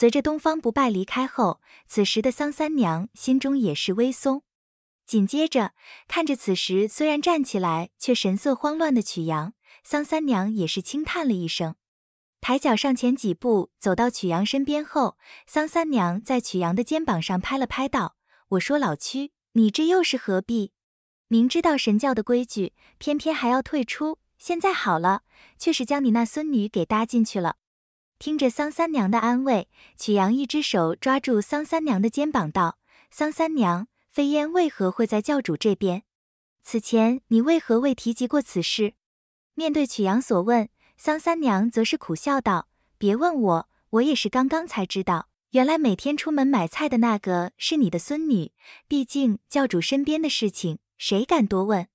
随着东方不败离开后，此时的桑三娘心中也是微松。紧接着，看着此时虽然站起来却神色慌乱的曲阳，桑三娘也是轻叹了一声，抬脚上前几步，走到曲阳身边后，桑三娘在曲阳的肩膀上拍了拍道：“我说老屈，你这又是何必？明知道神教的规矩，偏偏还要退出。现在好了，却是将你那孙女给搭进去了。”听着桑三娘的安慰，曲阳一只手抓住桑三娘的肩膀，道：“桑三娘，飞燕为何会在教主这边？此前你为何未提及过此事？”面对曲阳所问，桑三娘则是苦笑道：“别问我，我也是刚刚才知道。原来每天出门买菜的那个是你的孙女。毕竟教主身边的事情，谁敢多问？”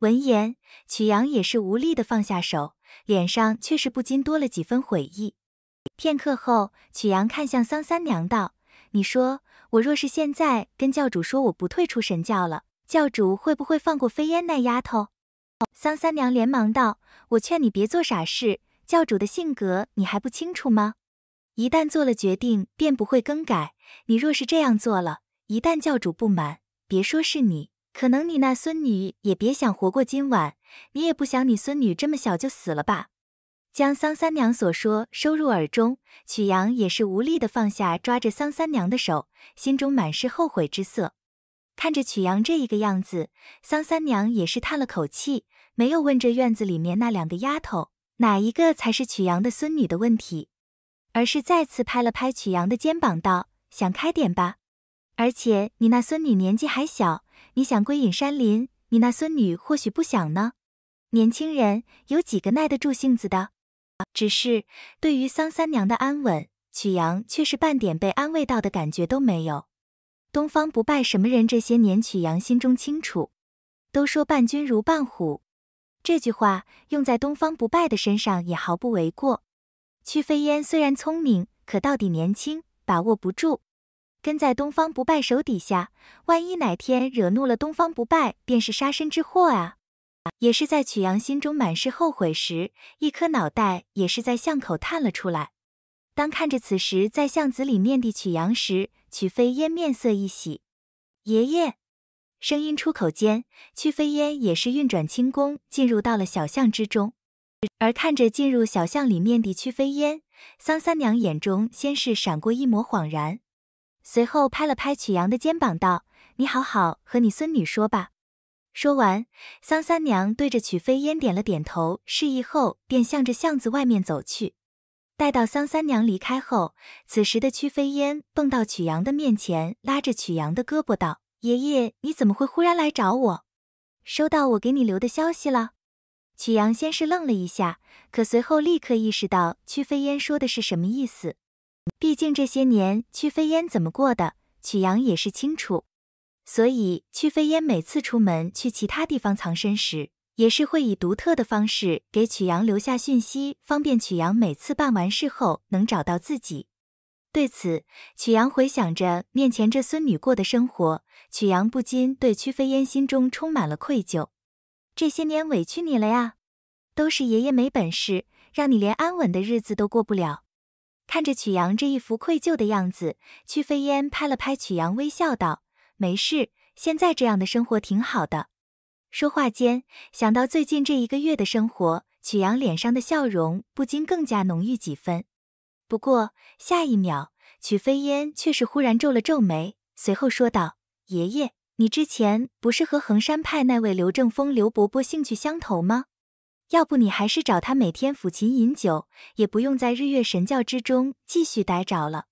闻言，曲阳也是无力的放下手，脸上却是不禁多了几分悔意。片刻后，曲阳看向桑三娘道：“你说，我若是现在跟教主说我不退出神教了，教主会不会放过飞烟那丫头？”桑三娘连忙道：“我劝你别做傻事，教主的性格你还不清楚吗？一旦做了决定，便不会更改。你若是这样做了，一旦教主不满，别说是你，可能你那孙女也别想活过今晚。你也不想你孙女这么小就死了吧？”将桑三娘所说收入耳中，曲阳也是无力的放下抓着桑三娘的手，心中满是后悔之色。看着曲阳这一个样子，桑三娘也是叹了口气，没有问这院子里面那两个丫头哪一个才是曲阳的孙女的问题，而是再次拍了拍曲阳的肩膀道：“想开点吧，而且你那孙女年纪还小，你想归隐山林，你那孙女或许不想呢。年轻人有几个耐得住性子的。”只是对于桑三娘的安稳，曲阳却是半点被安慰到的感觉都没有。东方不败什么人，这些年曲阳心中清楚。都说伴君如伴虎，这句话用在东方不败的身上也毫不为过。曲飞烟虽然聪明，可到底年轻，把握不住。跟在东方不败手底下，万一哪天惹怒了东方不败，便是杀身之祸啊。也是在曲阳心中满是后悔时，一颗脑袋也是在巷口探了出来。当看着此时在巷子里面的曲阳时，曲飞烟面色一喜。爷爷，声音出口间，曲飞烟也是运转轻功进入到了小巷之中。而看着进入小巷里面的曲飞烟，桑三娘眼中先是闪过一抹恍然，随后拍了拍曲阳的肩膀道：“你好好和你孙女说吧。”说完，桑三娘对着曲飞烟点了点头，示意后便向着巷子外面走去。待到桑三娘离开后，此时的曲飞烟蹦到曲阳的面前，拉着曲阳的胳膊道：“爷爷，你怎么会忽然来找我？收到我给你留的消息了？”曲阳先是愣了一下，可随后立刻意识到曲飞烟说的是什么意思。毕竟这些年曲飞烟怎么过的，曲阳也是清楚。所以曲飞燕每次出门去其他地方藏身时，也是会以独特的方式给曲阳留下讯息，方便曲阳每次办完事后能找到自己。对此，曲阳回想着面前这孙女过的生活，曲阳不禁对屈飞燕心中充满了愧疚。这些年委屈你了呀，都是爷爷没本事，让你连安稳的日子都过不了。看着曲阳这一副愧疚的样子，屈飞燕拍了拍曲阳，微笑道。没事，现在这样的生活挺好的。说话间，想到最近这一个月的生活，曲阳脸上的笑容不禁更加浓郁几分。不过下一秒，曲飞烟却是忽然皱了皱眉，随后说道：“爷爷，你之前不是和衡山派那位刘正风刘伯伯兴趣相投吗？要不你还是找他每天抚琴饮酒，也不用在日月神教之中继续待着了。”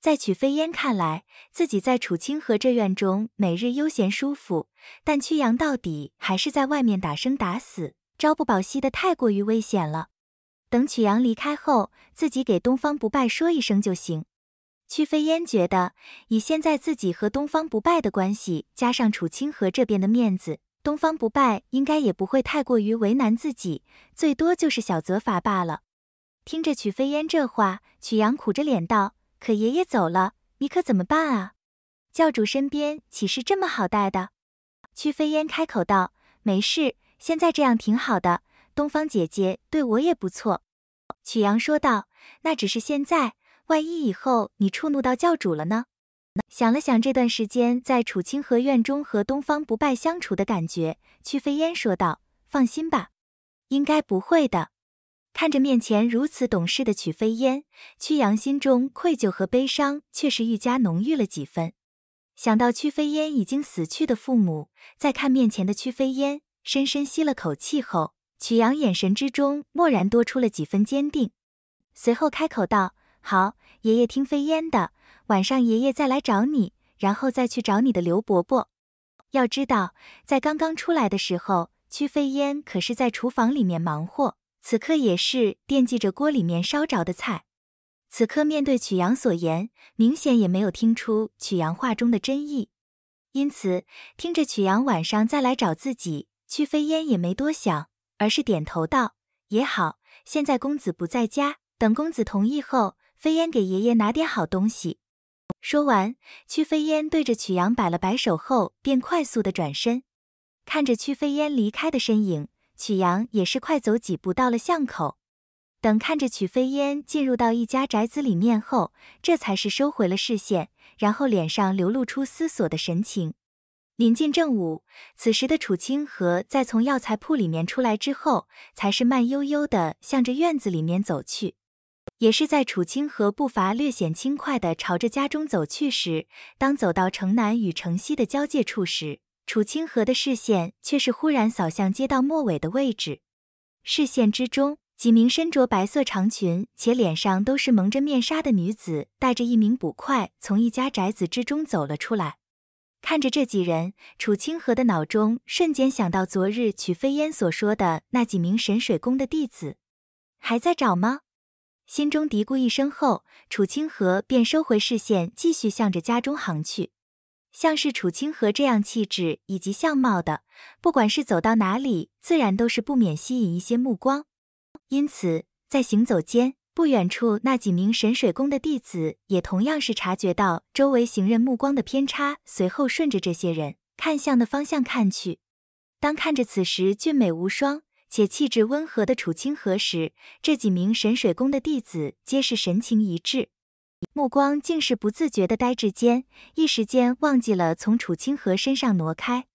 在曲飞烟看来，自己在楚清河这院中每日悠闲舒服，但曲阳到底还是在外面打生打死，朝不保夕的太过于危险了。等曲阳离开后，自己给东方不败说一声就行。曲飞烟觉得，以现在自己和东方不败的关系，加上楚清河这边的面子，东方不败应该也不会太过于为难自己，最多就是小责罚罢了。听着曲飞烟这话，曲阳苦着脸道。可爷爷走了，你可怎么办啊？教主身边岂是这么好带的？屈飞烟开口道：“没事，现在这样挺好的。东方姐姐对我也不错。”曲阳说道：“那只是现在，万一以后你触怒到教主了呢？”想了想这段时间在楚清河院中和东方不败相处的感觉，屈飞烟说道：“放心吧，应该不会的。”看着面前如此懂事的曲飞烟，曲阳心中愧疚和悲伤却是愈加浓郁了几分。想到曲飞烟已经死去的父母，再看面前的曲飞烟，深深吸了口气后，曲阳眼神之中蓦然多出了几分坚定，随后开口道：“好，爷爷听飞烟的，晚上爷爷再来找你，然后再去找你的刘伯伯。要知道，在刚刚出来的时候，曲飞烟可是在厨房里面忙活。”此刻也是惦记着锅里面烧着的菜，此刻面对曲阳所言，明显也没有听出曲阳话中的真意，因此听着曲阳晚上再来找自己，曲飞烟也没多想，而是点头道：“也好，现在公子不在家，等公子同意后，飞烟给爷爷拿点好东西。”说完，曲飞烟对着曲阳摆了摆手后，便快速的转身，看着曲飞烟离开的身影。曲阳也是快走几步到了巷口，等看着曲飞烟进入到一家宅子里面后，这才是收回了视线，然后脸上流露出思索的神情。临近正午，此时的楚清河在从药材铺里面出来之后，才是慢悠悠的向着院子里面走去。也是在楚清河步伐略显轻快的朝着家中走去时，当走到城南与城西的交界处时。楚清河的视线却是忽然扫向街道末尾的位置，视线之中，几名身着白色长裙且脸上都是蒙着面纱的女子，带着一名捕快从一家宅子之中走了出来。看着这几人，楚清河的脑中瞬间想到昨日曲飞烟所说的那几名神水宫的弟子，还在找吗？心中嘀咕一声后，楚清河便收回视线，继续向着家中行去。像是楚清河这样气质以及相貌的，不管是走到哪里，自然都是不免吸引一些目光。因此，在行走间，不远处那几名神水宫的弟子也同样是察觉到周围行人目光的偏差，随后顺着这些人看向的方向看去。当看着此时俊美无双且气质温和的楚清河时，这几名神水宫的弟子皆是神情一致。目光竟是不自觉的呆滞间，一时间忘记了从楚清河身上挪开。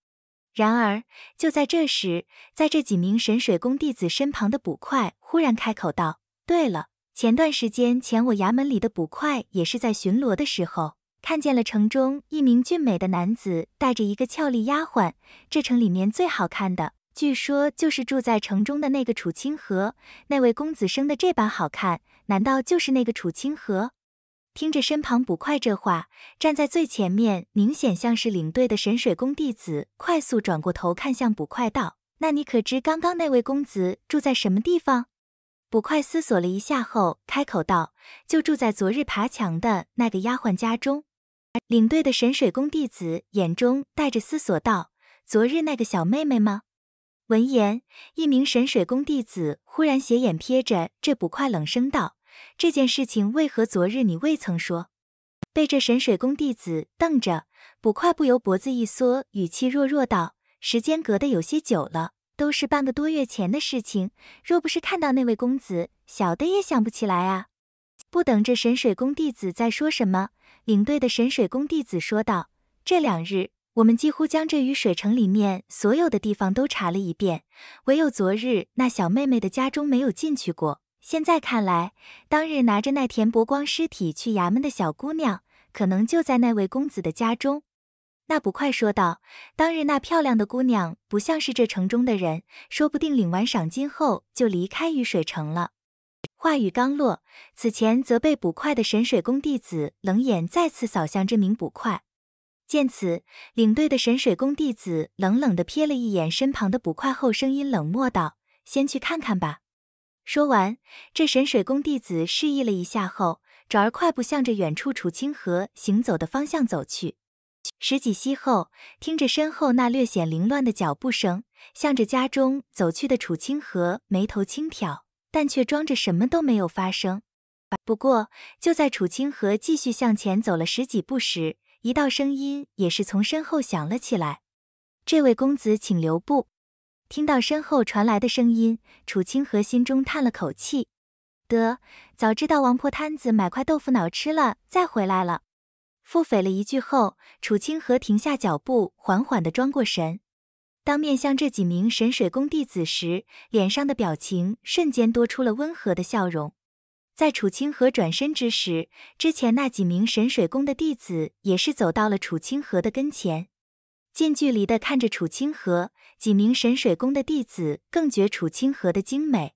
然而，就在这时，在这几名神水宫弟子身旁的捕快忽然开口道：“对了，前段时间前我衙门里的捕快也是在巡逻的时候，看见了城中一名俊美的男子带着一个俏丽丫鬟。这城里面最好看的，据说就是住在城中的那个楚清河。那位公子生的这般好看，难道就是那个楚清河？”听着身旁捕快这话，站在最前面，明显像是领队的神水宫弟子，快速转过头看向捕快道：“那你可知刚刚那位公子住在什么地方？”捕快思索了一下后，开口道：“就住在昨日爬墙的那个丫鬟家中。”领队的神水宫弟子眼中带着思索道：“昨日那个小妹妹吗？”闻言，一名神水宫弟子忽然斜眼瞥着这捕快，冷声道。这件事情为何昨日你未曾说？被这神水宫弟子瞪着，捕快不由脖子一缩，语气弱弱道：“时间隔得有些久了，都是半个多月前的事情，若不是看到那位公子，小的也想不起来啊。”不等这神水宫弟子再说什么，领队的神水宫弟子说道：“这两日我们几乎将这雨水城里面所有的地方都查了一遍，唯有昨日那小妹妹的家中没有进去过。”现在看来，当日拿着那田伯光尸体去衙门的小姑娘，可能就在那位公子的家中。那捕快说道：“当日那漂亮的姑娘不像是这城中的人，说不定领完赏金后就离开雨水城了。”话语刚落，此前责备捕快的神水宫弟子冷眼再次扫向这名捕快。见此，领队的神水宫弟子冷冷地瞥了一眼身旁的捕快后，声音冷漠道：“先去看看吧。”说完，这神水宫弟子示意了一下后，转而快步向着远处楚清河行走的方向走去。十几息后，听着身后那略显凌乱的脚步声，向着家中走去的楚清河眉头轻挑，但却装着什么都没有发生。不过，就在楚清河继续向前走了十几步时，一道声音也是从身后响了起来：“这位公子，请留步。”听到身后传来的声音，楚清河心中叹了口气：“得，早知道王婆摊子买块豆腐脑吃了再回来了。”腹诽了一句后，楚清河停下脚步，缓缓地装过神。当面向这几名神水宫弟子时，脸上的表情瞬间多出了温和的笑容。在楚清河转身之时，之前那几名神水宫的弟子也是走到了楚清河的跟前。近距离的看着楚清河，几名神水宫的弟子更觉楚清河的精美，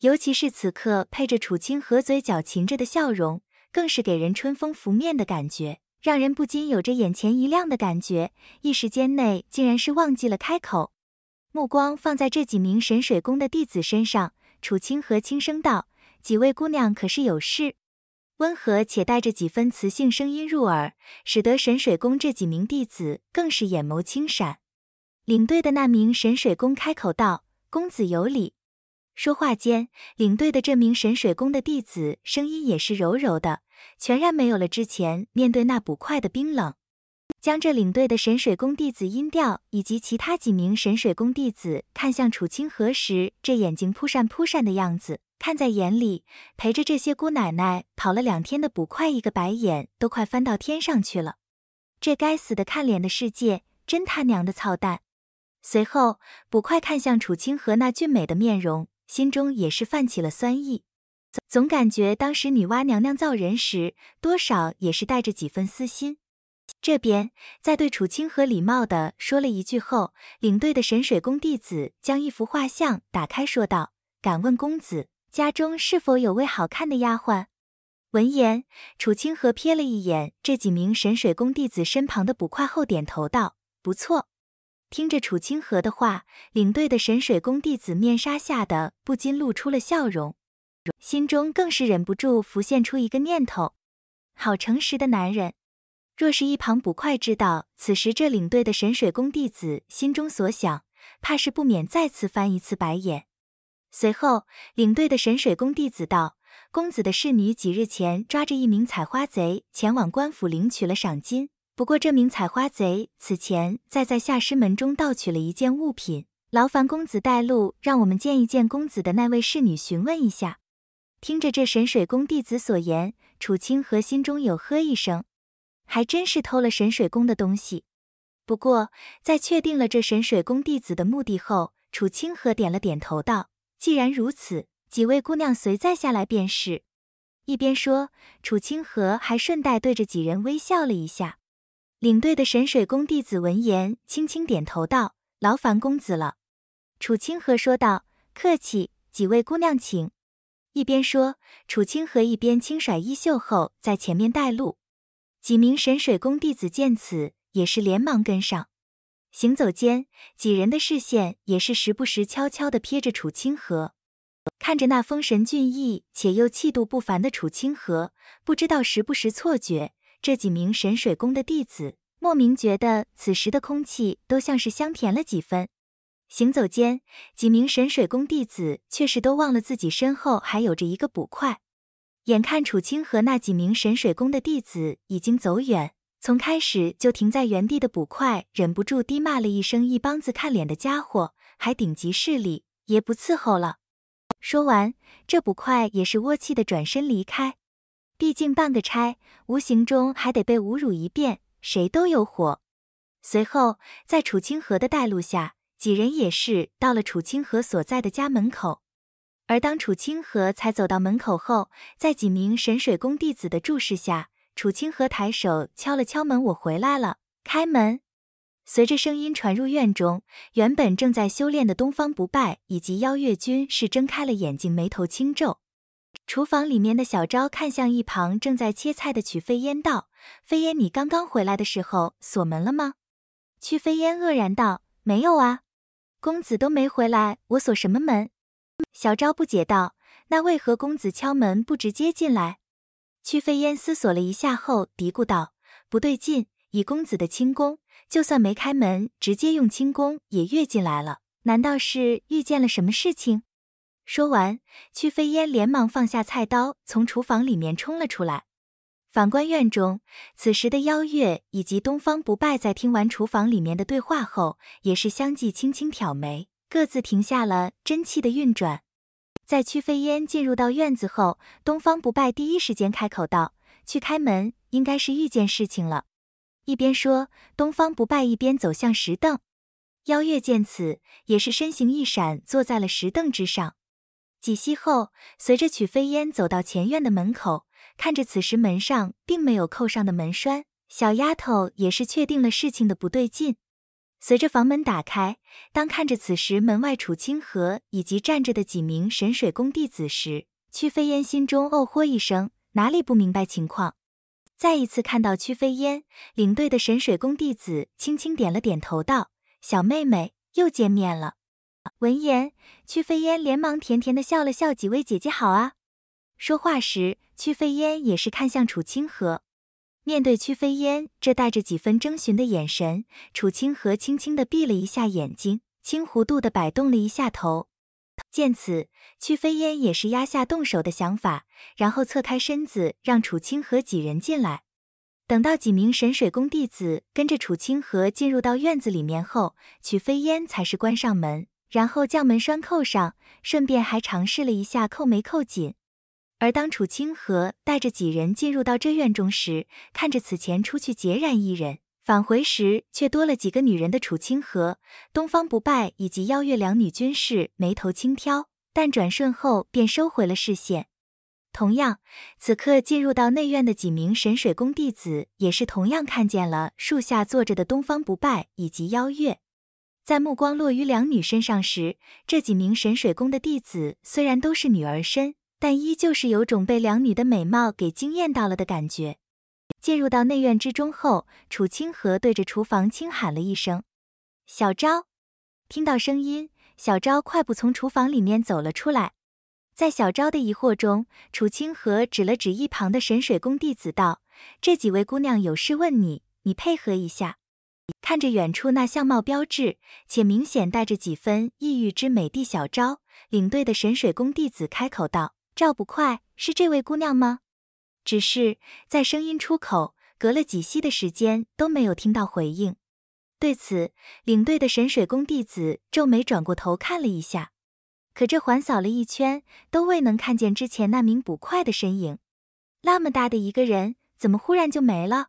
尤其是此刻配着楚清河嘴角噙着的笑容，更是给人春风拂面的感觉，让人不禁有着眼前一亮的感觉，一时间内竟然是忘记了开口，目光放在这几名神水宫的弟子身上，楚清河轻声道：“几位姑娘可是有事？”温和且带着几分磁性声音入耳，使得神水宫这几名弟子更是眼眸轻闪。领队的那名神水宫开口道：“公子有礼。”说话间，领队的这名神水宫的弟子声音也是柔柔的，全然没有了之前面对那捕快的冰冷。将这领队的神水宫弟子音调以及其他几名神水宫弟子看向楚清河时，这眼睛扑闪扑闪的样子。看在眼里，陪着这些姑奶奶跑了两天的捕快，一个白眼都快翻到天上去了。这该死的看脸的世界，真他娘的操蛋！随后，捕快看向楚清河那俊美的面容，心中也是泛起了酸意。总感觉当时女娲娘娘造人时，多少也是带着几分私心。这边在对楚清河礼貌的说了一句后，领队的神水宫弟子将一幅画像打开，说道：“敢问公子。”家中是否有位好看的丫鬟？闻言，楚清河瞥了一眼这几名神水宫弟子身旁的捕快后，点头道：“不错。”听着楚清河的话，领队的神水宫弟子面纱下的不禁露出了笑容，心中更是忍不住浮现出一个念头：“好诚实的男人。”若是一旁捕快知道此时这领队的神水宫弟子心中所想，怕是不免再次翻一次白眼。随后，领队的神水宫弟子道：“公子的侍女几日前抓着一名采花贼，前往官府领取了赏金。不过，这名采花贼此前在在下师门中盗取了一件物品。劳烦公子带路，让我们见一见公子的那位侍女，询问一下。”听着这神水宫弟子所言，楚清河心中有呵一声，还真是偷了神水宫的东西。不过，在确定了这神水宫弟子的目的后，楚清河点了点头，道。既然如此，几位姑娘随在下来便是。一边说，楚清河还顺带对着几人微笑了一下。领队的神水宫弟子闻言，轻轻点头道：“劳烦公子了。”楚清河说道：“客气，几位姑娘请。”一边说，楚清河一边轻甩衣袖后在前面带路。几名神水宫弟子见此，也是连忙跟上。行走间，几人的视线也是时不时悄悄地瞥着楚清河，看着那风神俊逸且又气度不凡的楚清河，不知道时不时错觉，这几名神水宫的弟子莫名觉得此时的空气都像是香甜了几分。行走间，几名神水宫弟子却是都忘了自己身后还有着一个捕快。眼看楚清河那几名神水宫的弟子已经走远。从开始就停在原地的捕快忍不住低骂了一声：“一帮子看脸的家伙，还顶级势力爷不伺候了。”说完，这捕快也是窝气的转身离开。毕竟办个差，无形中还得被侮辱一遍，谁都有火。随后，在楚清河的带路下，几人也是到了楚清河所在的家门口。而当楚清河才走到门口后，在几名神水宫弟子的注视下。楚清河抬手敲了敲门，我回来了，开门。随着声音传入院中，原本正在修炼的东方不败以及邀月君是睁开了眼睛，眉头轻皱。厨房里面的小昭看向一旁正在切菜的曲飞烟道：“飞烟，你刚刚回来的时候锁门了吗？”曲飞烟愕然道：“没有啊，公子都没回来，我锁什么门？”小昭不解道：“那为何公子敲门不直接进来？”屈飞烟思索了一下后，嘀咕道：“不对劲，以公子的轻功，就算没开门，直接用轻功也跃进来了。难道是遇见了什么事情？”说完，屈飞烟连忙放下菜刀，从厨房里面冲了出来。反观院中，此时的邀月以及东方不败在听完厨房里面的对话后，也是相继轻轻挑眉，各自停下了真气的运转。在曲飞烟进入到院子后，东方不败第一时间开口道：“去开门，应该是遇见事情了。”一边说，东方不败一边走向石凳。邀月见此，也是身形一闪，坐在了石凳之上。几息后，随着曲飞烟走到前院的门口，看着此时门上并没有扣上的门栓，小丫头也是确定了事情的不对劲。随着房门打开，当看着此时门外楚清河以及站着的几名神水宫弟子时，屈飞烟心中哦豁一声，哪里不明白情况？再一次看到屈飞烟，领队的神水宫弟子轻轻点了点头，道：“小妹妹，又见面了。”闻言，屈飞烟连忙甜甜的笑了笑：“几位姐姐好啊！”说话时，屈飞烟也是看向楚清河。面对曲飞烟这带着几分征询的眼神，楚清河轻轻地闭了一下眼睛，轻弧度的摆动了一下头。见此，曲飞烟也是压下动手的想法，然后侧开身子让楚清河几人进来。等到几名神水宫弟子跟着楚清河进入到院子里面后，曲飞烟才是关上门，然后将门栓扣上，顺便还尝试了一下扣没扣紧。而当楚清河带着几人进入到这院中时，看着此前出去孑然一人，返回时却多了几个女人的楚清河、东方不败以及邀月两女，均是眉头轻挑，但转瞬后便收回了视线。同样，此刻进入到内院的几名神水宫弟子，也是同样看见了树下坐着的东方不败以及邀月。在目光落于两女身上时，这几名神水宫的弟子虽然都是女儿身。但依旧是有种被两女的美貌给惊艳到了的感觉。进入到内院之中后，楚清河对着厨房轻喊了一声：“小昭。”听到声音，小昭快步从厨房里面走了出来。在小昭的疑惑中，楚清河指了指一旁的神水宫弟子道：“这几位姑娘有事问你，你配合一下。”看着远处那相貌标致且明显带着几分异域之美的小昭，领队的神水宫弟子开口道。赵捕快是这位姑娘吗？只是在声音出口，隔了几息的时间都没有听到回应。对此，领队的神水宫弟子皱眉转过头看了一下，可这环扫了一圈，都未能看见之前那名捕快的身影。那么大的一个人，怎么忽然就没了？